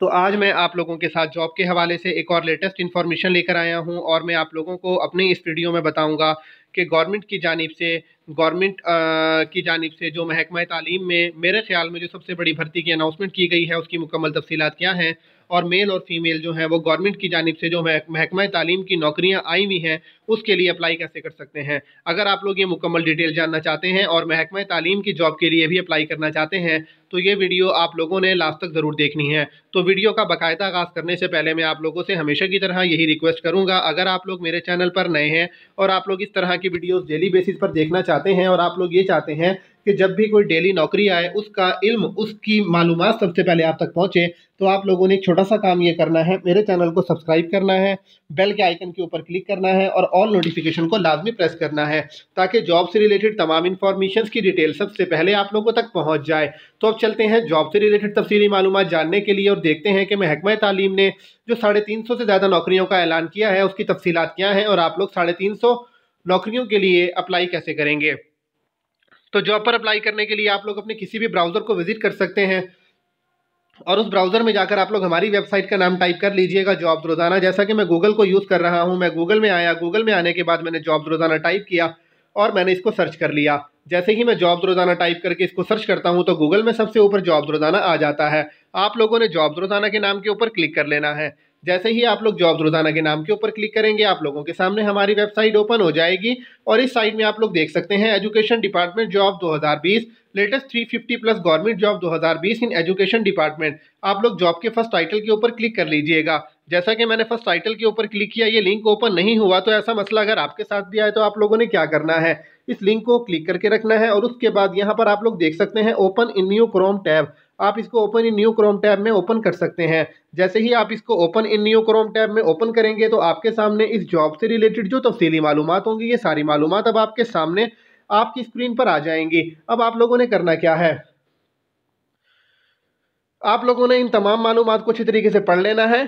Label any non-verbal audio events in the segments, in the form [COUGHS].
तो आज मैं आप लोगों के साथ जॉब के हवाले से एक और लेटेस्ट इन्फॉर्मेशन लेकर आया हूं और मैं आप लोगों को अपने इस वीडियो में बताऊंगा कि गवर्नमेंट की जानब से गवर्नमेंट की जानब से जो महकमा तालीम में मेरे ख्याल में जो सबसे बड़ी भर्ती की अनाउंसमेंट की गई है उसकी मुकम्मल तफसीत क्या हैं और मेल और फीमेल जो है वो गवर्नमेंट की जानब से जो महकमा तालीम की नौकरियाँ आई हुई हैं उसके लिए अप्लाई कैसे कर सकते हैं अगर आप लोग ये मुकम्मल डिटेल जानना चाहते हैं और महकमा तालीम की जॉब के लिए भी अप्लाई करना चाहते हैं तो ये वीडियो आप लोगों ने लास्ट तक ज़रूर देखनी है तो वीडियो का बाकायदा आगाज़ करने से पहले मैं आप लोगों से हमेशा की तरह यही रिक्वेस्ट करूँगा अगर आप लोग मेरे चैनल पर नए हैं और आप लोग इस तरह की वीडियोज़ डेली बेसिस पर देखना चाहते हैं और आप लोग ये चाहते हैं कि जब भी कोई डेली नौकरी आए उसका इल्म उसकी मालूम सबसे पहले आप तक पहुँचे तो आप लोगों ने एक छोटा सा काम ये करना है मेरे चैनल को सब्सक्राइब करना है बेल के आइकन के ऊपर क्लिक करना है और ऑल नोटिफिकेशन को लाजमी प्रेस करना है ताकि जॉब से रिलेटेड तमाम इन्फॉर्मेशन की डिटेल सबसे पहले आप लोगों तक पहुँच जाए तो अब चलते हैं जॉब से रिलेटेड तफसीली मालूम जानने के लिए और देखते हैं कि महकमा तालीम ने जो साढ़े तीन सौ से ज़्यादा नौकरियों का ऐलान किया है उसकी तफसीत क्या हैं और आप लोग साढ़े तीन सौ नौकरियों के लिए अप्लाई कैसे करेंगे तो जॉब पर अप्लाई करने के लिए आप लोग अपने किसी भी ब्राउज़र को विजिट कर सकते हैं और उस ब्राउज़र में जाकर आप लोग हमारी वेबसाइट का नाम टाइप कर लीजिएगा जॉब रोज़ाना जैसा कि मैं गूगल को यूज़ कर रहा हूँ मैं गूगल में आया गूगल में आने के बाद मैंने जॉब रोज़ाना टाइप किया और मैंने इसको सर्च कर लिया जैसे ही मैं जॉब रोज़ाना टाइप करके इसको सर्च करता हूँ तो गूगल में सबसे ऊपर जॉब रोज़ाना आ जाता है आप लोगों ने जॉब रोज़ाना के नाम के ऊपर क्लिक कर लेना है जैसे ही आप लोग जॉब्स रोजाना के नाम के ऊपर क्लिक करेंगे आप लोगों के सामने हमारी वेबसाइट ओपन हो जाएगी और इस साइट में आप लोग देख सकते हैं education department job 2020 latest 350 plus government job 2020 in education department आप लोग जॉब के फर्स्ट टाइटल के ऊपर क्लिक कर लीजिएगा जैसा कि मैंने फर्स्ट टाइटल के ऊपर क्लिक किया ये लिंक ओपन नहीं हुआ तो ऐसा मसला अगर आपके साथ भी आए तो आप लोगों ने क्या करना है इस लिंक को क्लिक करके रखना है और उसके बाद यहाँ पर आप लोग देख सकते हैं open in new Chrome tab आप इसको open in new Chrome tab में ओपन कर सकते हैं जैसे ही आप इसको open in new Chrome tab में ओपन करेंगे तो आपके सामने इस जॉब से रिलेटेड जो तफसीली मालूम होंगी ये सारी मालूम अब आपके सामने आपकी स्क्रीन पर आ जाएंगी अब आप लोगों ने करना क्या है आप लोगों ने इन तमाम मालूम को अच्छे तरीके से पढ़ लेना है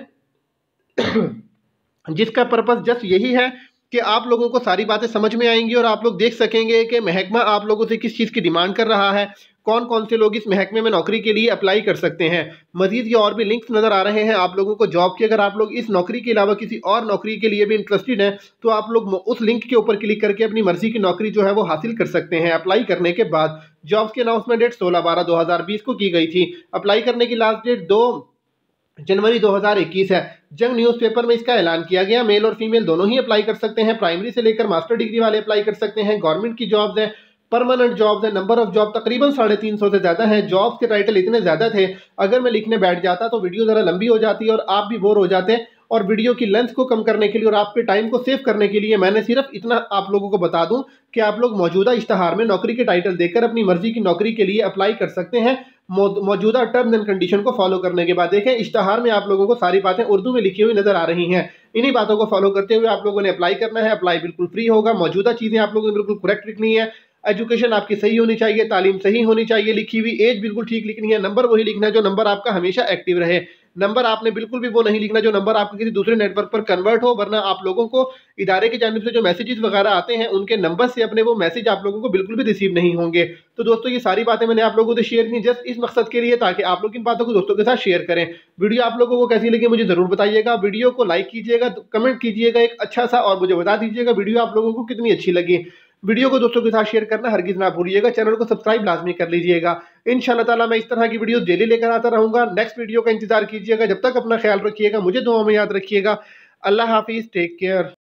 [COUGHS] जिसका पर्पज़ जस्ट यही है कि आप लोगों को सारी बातें समझ में आएंगी और आप लोग देख सकेंगे कि महकमा आप लोगों से किस चीज़ की डिमांड कर रहा है कौन कौन से लोग इस महकमे में नौकरी के लिए अप्लाई कर सकते हैं मजीद ये और भी लिंक्स नज़र आ रहे हैं आप लोगों को जॉब की अगर आप लोग इस नौकरी के अलावा किसी और नौकरी के लिए भी इंटरेस्टेड हैं तो आप लोग उस लिंक के ऊपर क्लिक करके अपनी मर्जी की नौकरी जो है वो हासिल कर सकते हैं अप्लाई करने के बाद जॉब्स की अनाउंसमेंट डेट सोलह बारह दो को की गई थी अप्लाई करने की लास्ट डेट दो जनवरी 2021 है जंग न्यूज़पेपर में इसका ऐलान किया गया मेल और फीमेल दोनों ही अप्लाई कर सकते हैं प्राइमरी से लेकर मास्टर डिग्री वाले अप्लाई कर सकते हैं गवर्नमेंट की जॉब्स हैं परमानेंट जॉब्स हैं नंबर ऑफ जॉब तकरीबन साढ़े तीन सौ से ज़्यादा है जॉब्स के टाइटल इतने ज़्यादा थे अगर मैं लिखने बैठ जाता तो वीडियो ज़रा लंबी हो जाती और आप भी बोर हो जाते और वीडियो की लेंथ को कम करने के लिए और आपके टाइम को सेव करने के लिए मैंने सिर्फ इतना आप लोगों को बता दूं कि आप लोग मौजूदा इश्तहार में नौकरी के टाइटल देकर अपनी मर्जी की नौकरी के लिए अप्लाई कर सकते हैं मौजूदा टर्म्स एंड कंडीशन को फॉलो करने के बाद देखें इश्तहार में आप लोगों को सारी बातें उर्दू में लिखी हुई नज़र आ रही हैं इन्हीं बातों को फॉलो करते हुए आप लोगों ने अप्लाई करना है अप्लाई बिल्कुल फ्री होगा मौजूदा चीज़ें आप लोगों ने बिल्कुल करेक्ट लिखनी है एजुकेशन आपकी सही होनी चाहिए तालीम सही होनी चाहिए लिखी हुई एज बिल्कुल ठीक लिखनी है नंबर वही लिखना है जो नंबर आपका हमेशा एक्टिव रहे नंबर आपने बिल्कुल भी वो नहीं लिखना जो नंबर आपके किसी दूसरे नेटवर्क पर कन्वर्ट हो वरना आप लोगों को इदारे की जानव से जो मैसेजेस वगैरह आते हैं उनके नंबर से अपने वो मैसेज आप लोगों को बिल्कुल भी रिसीव नहीं होंगे तो दोस्तों ये सारी बातें मैंने आप लोगों से शेयर की जस्ट इस मकसद के लिए ताकि आप लोग इन बातों को दोस्तों के साथ शेयर करें वीडियो आप लोगों को कैसी लगी मुझे ज़रूर बताइएगा वीडियो को लाइक कीजिएगा कमेंट तो कीजिएगा एक अच्छा सा और मुझे बता दीजिएगा वीडियो आप लोगों को कितनी अच्छी लगी वीडियो को दोस्तों के साथ शेयर करना हरगिज ना भूलिएगा चैनल को सब्सक्राइब लाजमी कर लीजिएगा इन ताला मैं इस तरह की वीडियो डेली लेकर आता रहूँगा नेक्स्ट वीडियो का इंतजार कीजिएगा जब तक अपना ख्याल रखिएगा मुझे दुआ में याद रखिएगा अल्लाह हाफिज़ टेक केयर